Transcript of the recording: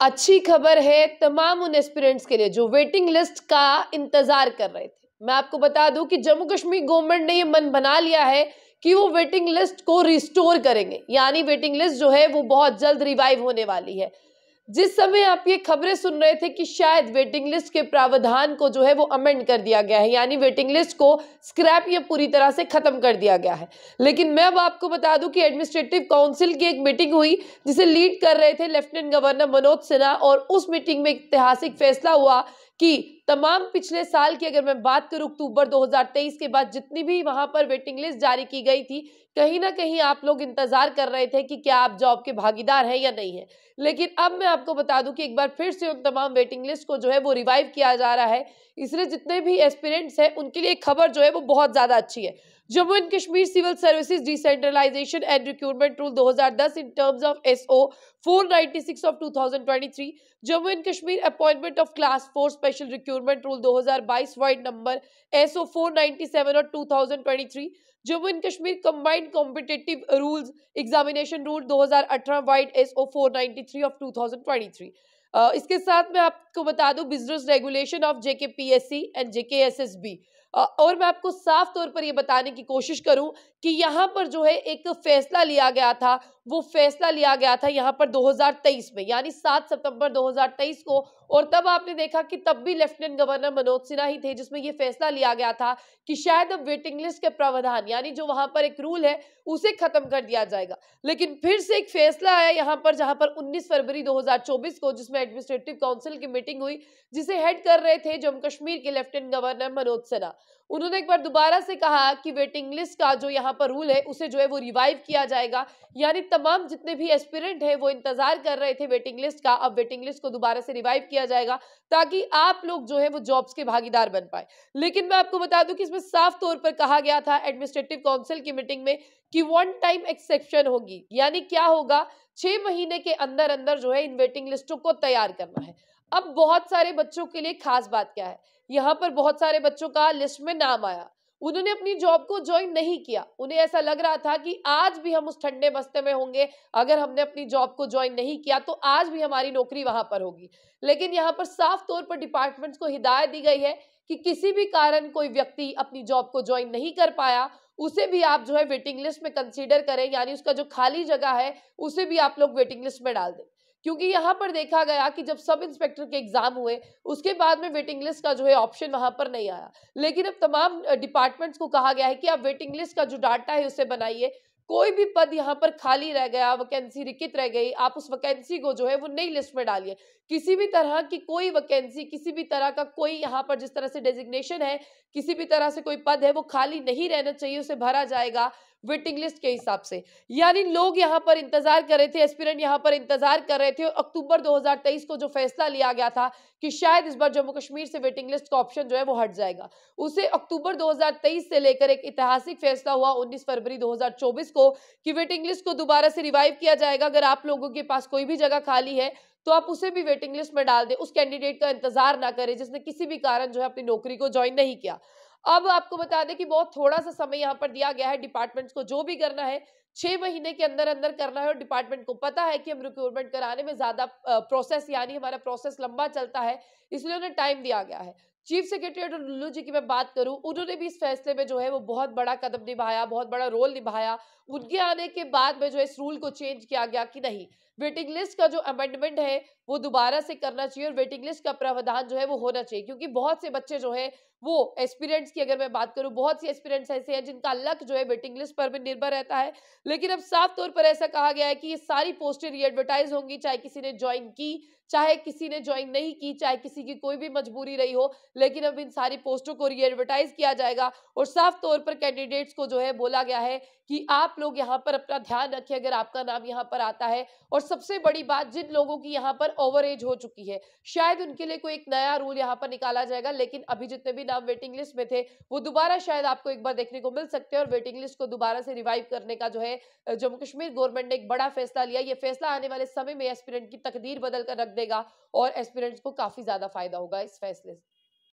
अच्छी खबर है तमाम उन एस्पिरेंट्स के लिए जो वेटिंग लिस्ट का इंतज़ार कर रहे थे मैं आपको बता दूं कि जम्मू कश्मीर गवर्नमेंट ने ये मन बना लिया है कि वो वेटिंग लिस्ट को रिस्टोर करेंगे यानी वेटिंग लिस्ट जो है वो बहुत जल्द रिवाइव होने वाली है जिस समय आप ये खबरें सुन रहे थे कि शायद वेटिंग लिस्ट के प्रावधान को जो है वो अमेंड कर दिया गया है यानी वेटिंग लिस्ट को स्क्रैप या पूरी तरह से ख़त्म कर दिया गया है लेकिन मैं अब आपको बता दूं कि एडमिनिस्ट्रेटिव काउंसिल की एक मीटिंग हुई जिसे लीड कर रहे थे लेफ्टिनेंट गवर्नर मनोज सिन्हा और उस मीटिंग में ऐतिहासिक फैसला हुआ कि तमाम पिछले साल की अगर मैं बात करूं अक्टूबर 2023 के बाद जितनी भी वहां पर वेटिंग लिस्ट जारी की गई थी कहीं ना कहीं आप लोग इंतजार कर रहे थे कि क्या आप जॉब के भागीदार हैं या नहीं है लेकिन अब मैं आपको बता दूं कि एक बार फिर से उन तमाम वेटिंग लिस्ट को जो है वो रिवाइव किया जा रहा है इसलिए जितने भी एस्पिरेंट्स हैं उनके लिए खबर जो है वो बहुत ज़्यादा अच्छी है Jammu and Kashmir civil services decentralization and recruitment rule 2010 in terms of SO 496 of 2023 Jammu and Kashmir appointment of class four special recruitment rule 2022 vide number SO 497 और 2023 Jammu and Kashmir combined competitive rules examination rule 2018 vide SO 493 of 2023 इसके साथ मैं आपको बता दूं business regulation of JK PSC and JK SSB और मैं आपको साफ तौर पर यह बताने की कोशिश करूं कि यहां पर जो है एक फैसला लिया गया था वो फैसला लिया गया था यहां पर 2023 में यानी 7 सितंबर 2023 को और तब आपने देखा कि तब भी लेफ्टिनेंट गवर्नर मनोज सिन्हा ही थे जिसमें यह फैसला लिया गया था कि शायद अब वेटिंग लिस्ट के प्रावधान यानी जो वहां पर एक रूल है उसे खत्म कर दिया जाएगा लेकिन फिर से एक फैसला है यहाँ पर जहां पर उन्नीस फरवरी 2024 को जिसमें एडमिनिस्ट्रेटिव काउंसिल की मीटिंग हुई जिसे हेड कर रहे थे जम्मू कश्मीर के लेफ्टिनेंट गवर्नर मनोज सिन्हा उन्होंने एक बार दोबारा से कहा कि वेटिंग लिस्ट का जो यहाँ पर रूल है उसे जो है वो रिवाइव किया जाएगा यानी तमाम जितने भी एस्पिरेंट हैं वो इंतजार कर रहे थे वेटिंग लिस्ट का अब वेटिंग लिस्ट को दोबारा से रिवाइव किया जाएगा ताकि आप लोग जो है वो जॉब्स के भागीदार बन पाए लेकिन मैं आपको बता दूं कि इसमें साफ तौर पर कहा गया था एडमिनिस्ट्रेटिव काउंसिल की मीटिंग में कि वन टाइम एक्सेप्शन होगी यानी क्या होगा छह महीने के अंदर अंदर जो है इन वेटिंग लिस्टों को तैयार करना है अब बहुत सारे बच्चों के लिए खास बात क्या है यहाँ पर बहुत सारे बच्चों का लिस्ट में नाम आया उन्होंने अपनी जॉब को ज्वाइन नहीं किया उन्हें ऐसा लग रहा था कि आज भी हम उस ठंडे बस्ते में होंगे अगर हमने अपनी जॉब को ज्वाइन नहीं किया तो आज भी हमारी नौकरी वहां पर होगी लेकिन यहाँ पर साफ तौर पर डिपार्टमेंट्स को हिदायत दी गई है कि किसी भी कारण कोई व्यक्ति अपनी जॉब को ज्वाइन नहीं कर पाया उसे भी आप जो है वेटिंग लिस्ट में कंसीडर करें यानी उसका जो खाली जगह है उसे भी आप लोग वेटिंग लिस्ट में डाल दें क्योंकि यहाँ पर देखा गया कि जब सब इंस्पेक्टर के एग्जाम हुए उसके बाद में वेटिंग लिस्ट का जो है ऑप्शन वहां पर नहीं आया लेकिन अब तमाम डिपार्टमेंट्स को कहा गया है कि आप वेटिंग लिस्ट का जो डाटा है उसे बनाइए कोई भी पद यहाँ पर खाली रह गया वैकेंसी रिकित रह गई आप उस वैकेंसी को जो है वो नई लिस्ट में डालिए किसी भी तरह की कोई वैकेंसी किसी भी तरह का कोई यहाँ पर जिस तरह से डेजिग्नेशन है किसी भी तरह से कोई पद है वो खाली नहीं रहना चाहिए उसे भरा जाएगा वेटिंग लिस्ट के हिसाब से यानी लोग यहाँ पर इंतजार कर रहे थे एस्पिरेंट यहाँ पर इंतजार कर रहे थे अक्टूबर 2023 को जो फैसला लिया गया था कि शायद इस बार जम्मू कश्मीर से वेटिंग लिस्ट का ऑप्शन जो है वो हट जाएगा उसे अक्टूबर 2023 से लेकर एक ऐतिहासिक फैसला हुआ 19 फरवरी 2024 को कि वेटिंग लिस्ट को दोबारा से रिवाइव किया जाएगा अगर आप लोगों के पास कोई भी जगह खाली है तो आप उसे भी वेटिंग लिस्ट में डाल दें उस कैंडिडेट का इंतजार ना करें जिसने किसी भी कारण जो है अपनी नौकरी को ज्वाइन नहीं किया अब आपको बता दें कि बहुत थोड़ा सा समय यहाँ पर दिया गया है डिपार्टमेंट्स को जो भी करना है छह महीने के अंदर अंदर करना है और डिपार्टमेंट को पता है कि हम रिक्रूटमेंट कराने में ज्यादा प्रोसेस यानी हमारा प्रोसेस लंबा चलता है इसलिए उन्हें टाइम दिया गया है चीफ सेक्रेटरी अटल जी की मैं बात करूं उन्होंने भी इस फैसले में जो है वो बहुत बड़ा कदम निभाया बहुत बड़ा रोल निभाया उनके आने के बाद में जो है इस रूल को चेंज किया गया कि नहीं वेटिंग लिस्ट का जो अमेंडमेंट है वो दोबारा से करना चाहिए और वेटिंग लिस्ट का प्रावधान जो है वो होना चाहिए क्योंकि बहुत से बच्चे जो है वो एस्पिरेंट्स की अगर मैं बात करूं बहुत सी एस्पिरेंट्स ऐसे हैं जिनका लक जो है वेटिंग लिस्ट पर भी निर्भर रहता है लेकिन अब साफ तौर पर ऐसा कहा गया है कि ये सारी पोस्टें रीएडवर्टाइज होंगी चाहे किसी ने ज्वाइन की चाहे किसी ने ज्वाइन नहीं की चाहे किसी की कोई भी मजबूरी रही हो लेकिन अब इन सारी पोस्टों को रीएडवर्टाइज किया जाएगा और साफ तौर पर कैंडिडेट्स को जो है बोला गया है कि आप लोग यहाँ पर अपना ध्यान रखें अगर आपका नाम यहाँ पर आता है और सबसे बड़ी बात जिन लोगों की यहाँ पर ओवर एज हो चुकी है शायद उनके लिए कोई एक नया रूल यहाँ पर निकाला जाएगा लेकिन अभी जितने भी नाम वेटिंग लिस्ट में थे वो दोबारा शायद आपको एक बार देखने को मिल सकते हैं और वेटिंग लिस्ट को दोबारा से रिवाइव करने का जो है जम्मू कश्मीर गवर्नमेंट ने एक बड़ा फैसला लिया ये फैसला आने वाले समय में एस्पिरेंट की तकदीर बदलकर रख देगा और एस्पिरेंट्स को काफ़ी ज़्यादा फायदा होगा इस फैसले से